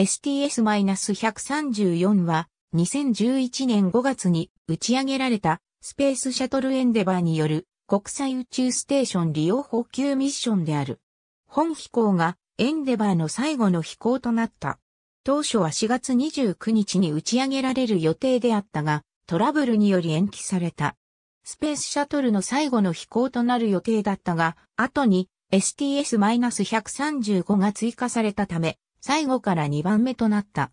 STS-134 は2011年5月に打ち上げられたスペースシャトルエンデバーによる国際宇宙ステーション利用補給ミッションである。本飛行がエンデバーの最後の飛行となった。当初は4月29日に打ち上げられる予定であったが、トラブルにより延期された。スペースシャトルの最後の飛行となる予定だったが、後に STS-135 が追加されたため、最後から2番目となった。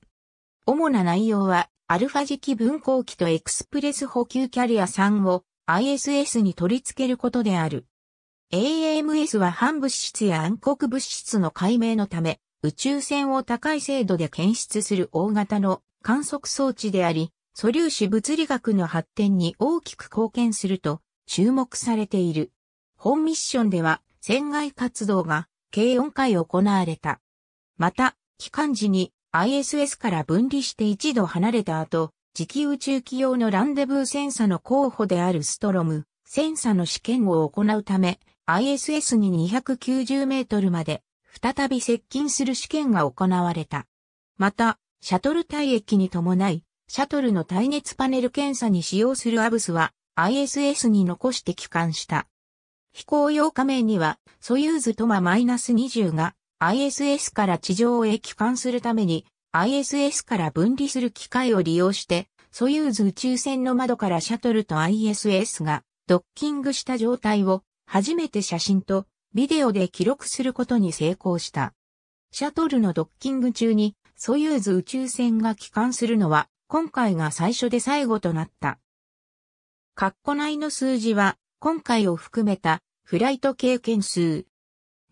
主な内容は、アルファ磁気分光機とエクスプレス補給キャリア3を ISS に取り付けることである。AMS は反物質や暗黒物質の解明のため、宇宙船を高い精度で検出する大型の観測装置であり、素粒子物理学の発展に大きく貢献すると注目されている。本ミッションでは、船外活動が計4回行われた。また、帰還時に ISS から分離して一度離れた後、磁気宇宙機用のランデブーセンサの候補であるストロム、センサの試験を行うため、ISS に290メートルまで、再び接近する試験が行われた。また、シャトル体液に伴い、シャトルの耐熱パネル検査に使用するアブスは、ISS に残して帰還した。飛行用仮面には、ソユーズトマ -20 が ISS から地上へ帰還するために ISS から分離する機械を利用して、ソユーズ宇宙船の窓からシャトルと ISS がドッキングした状態を初めて写真とビデオで記録することに成功した。シャトルのドッキング中にソユーズ宇宙船が帰還するのは今回が最初で最後となった。括弧内の数字は今回を含めたフライト経験数、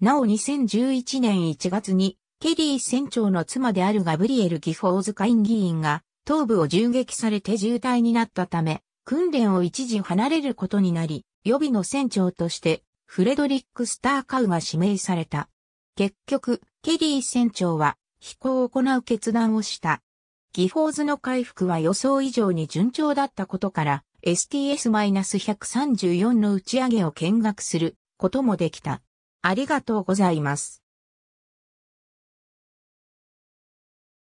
なお2011年1月に、ケリー船長の妻であるガブリエル・ギフォーズ下議員が、頭部を銃撃されて重体になったため、訓練を一時離れることになり、予備の船長として、フレドリック・スターカウが指名された。結局、ケリー船長は、飛行を行う決断をした。ギフォーズの回復は予想以上に順調だったことから、STS-134 の打ち上げを見学することもできた。ありがとうございます。